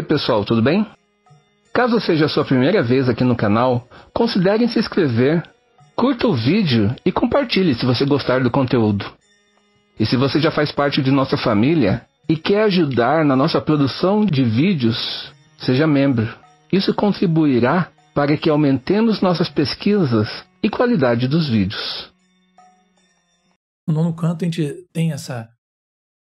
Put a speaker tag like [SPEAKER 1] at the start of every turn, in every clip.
[SPEAKER 1] Oi, pessoal, tudo bem? Caso seja a sua primeira vez aqui no canal, considere se inscrever, curta o vídeo e compartilhe se você gostar do conteúdo. E se você já faz parte de nossa família e quer ajudar na nossa produção de vídeos, seja membro. Isso contribuirá para que aumentemos nossas pesquisas e qualidade dos vídeos. No nono canto, a gente tem essa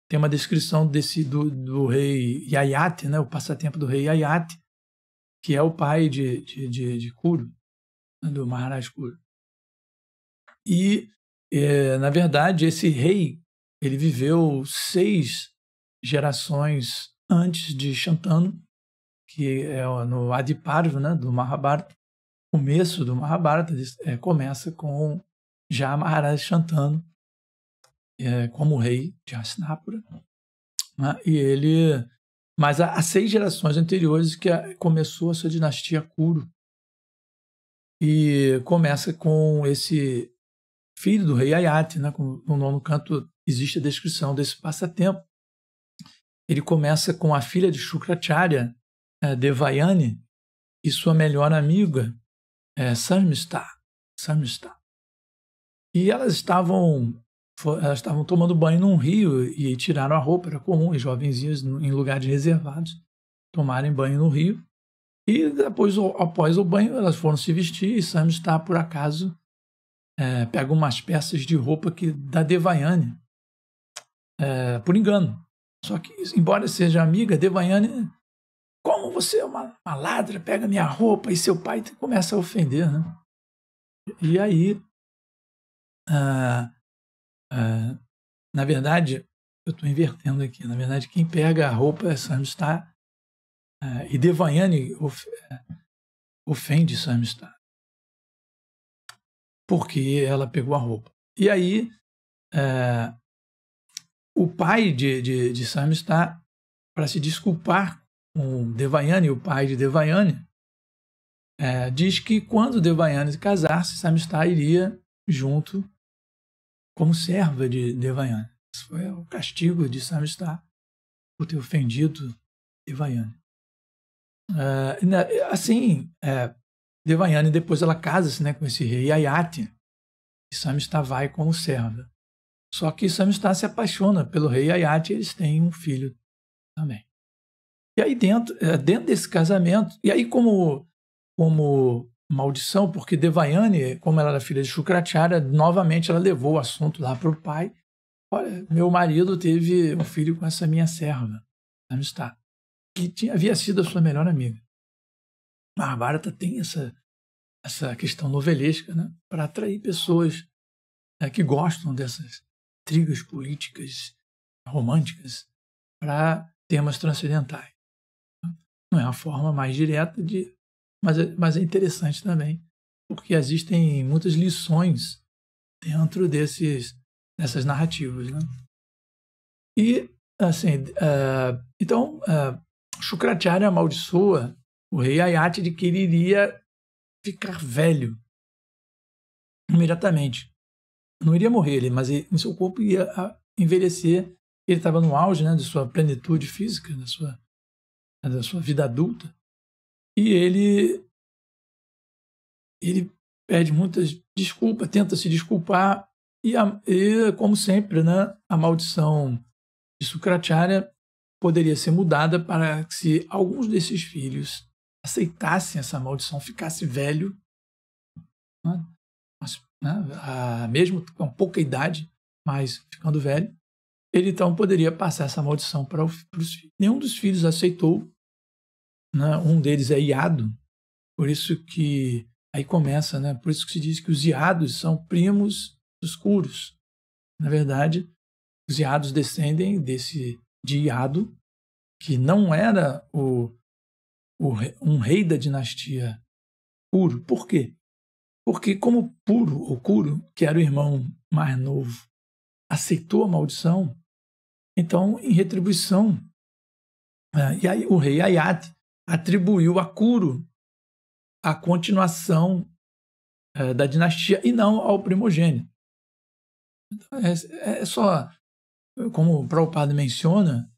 [SPEAKER 1] tem uma descrição desse do, do rei Yayate, né, o passatempo do rei Yayate, que é o pai de, de, de, de né? do Maharaj Kuru, E, é, na verdade, esse rei ele viveu seis gerações antes de Shantanu, que é no Adiparva, né, do Mahabharata. O começo do Mahabharata é, começa com já Maharaj Shantanu, é, como rei de Hastinapura. Né? E ele, mas há, seis gerações anteriores que a, começou a sua dinastia Kuro. E começa com esse filho do rei Ayati, né? no nono canto existe a descrição desse passatempo. Ele começa com a filha de Shukracharya, é, Devayani, e sua melhor amiga, é, Sarmistar. E elas estavam elas estavam tomando banho num rio e tiraram a roupa, era comum, e jovenzinhas em lugares reservados tomarem banho no rio. E depois, após o banho, elas foram se vestir e Sam está, por acaso, é, pega umas peças de roupa que da Devayane, é, por engano. Só que, embora seja amiga, Devayane, como você é uma, uma ladra, pega minha roupa, e seu pai começa a ofender, né? E aí, ah, Uh, na verdade, eu estou invertendo aqui. Na verdade, quem pega a roupa é Samstá uh, ah, e Devayani of, uh, ofende Samstá porque ela pegou a roupa. E aí, uh, o pai de, de, de Samstá, para se desculpar com Devayani, o pai de Devayani, eh, diz que quando Devayani se casasse, Samstá iria junto como serva de Devayana. Isso foi o castigo de Samistá por ter ofendido Devayana. Ah, uh, assim, é, Devayana depois ela casa-se né, com esse rei Ayati e Samistá vai como serva. Só que Samistá se apaixona pelo rei Ayati e eles têm um filho também. E aí dentro, é, dentro desse casamento, e aí como, como maldição, porque Devayani como ela era filha de Shukracharya, novamente ela levou o assunto lá para o pai. Olha, meu marido teve um filho com essa minha serva, está que tinha, havia sido a sua melhor amiga. A tem essa, essa questão novelesca né, para atrair pessoas né, que gostam dessas trigas políticas românticas para temas transcendentais. Não é a forma mais direta de mas é, mas é interessante também, porque existem muitas lições dentro desses, dessas narrativas. Né? E, assim, uh, então, uh, é, Shukracharya amaldiçoa o rei Ayati de que ele iria ficar velho imediatamente. Não iria morrer ele, mas ele, em seu corpo ia envelhecer. Ele estava no auge né, de sua plenitude física, da sua, da sua vida adulta. E ele, ele pede muitas desculpas, tenta se desculpar, e, e como sempre, né, a maldição de Sukracharya poderia ser mudada para que se alguns desses filhos aceitassem essa maldição, ficasse velho, né, mas, né, a, mesmo com pouca idade, mas ficando velho, ele então poderia passar essa maldição para, o, para os filhos. Nenhum dos filhos aceitou, né? um deles é Iado, por isso que aí começa, né? Por isso que se diz que os Iados são primos dos Curos. Na verdade, os Iados descendem desse de Iado, que não era o, o um rei da dinastia Curo. Por quê? Porque como Puro ou Curo, que era o irmão mais novo, aceitou a maldição, então em retribuição, né, e aí, o rei Ayat atribuiu a Kuro a continuação é, da dinastia e não ao primogênito. Então, é, é, é, só, como o Prabhupada menciona,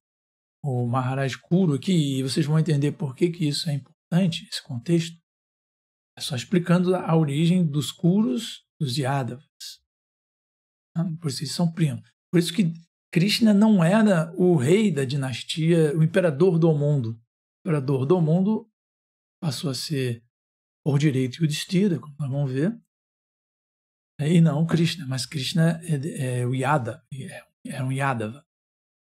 [SPEAKER 1] o Maharaj Kuro aqui, e vocês vão entender por que, que isso é importante, esse contexto, é só explicando a, origem dos Kuros dos Yadavas. Então, por isso eles são primos. Por isso que Krishna não era o rei da dinastia, o imperador do mundo dor do mundo, passou a ser por direito e o destino, é como nós vamos ver, e não Krishna, mas Krishna é, é o Yada, era é, é um Yadava,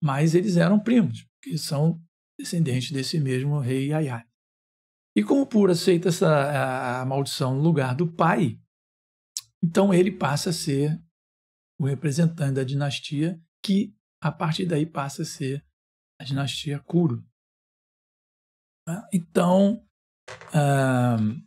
[SPEAKER 1] mas eles eram primos, que são descendentes desse mesmo rei Yaya. E como Pura aceita essa a, a maldição no lugar do pai, então ele passa a ser o representante da dinastia, que a partir daí passa a ser a dinastia Kuru, né? Então, eh,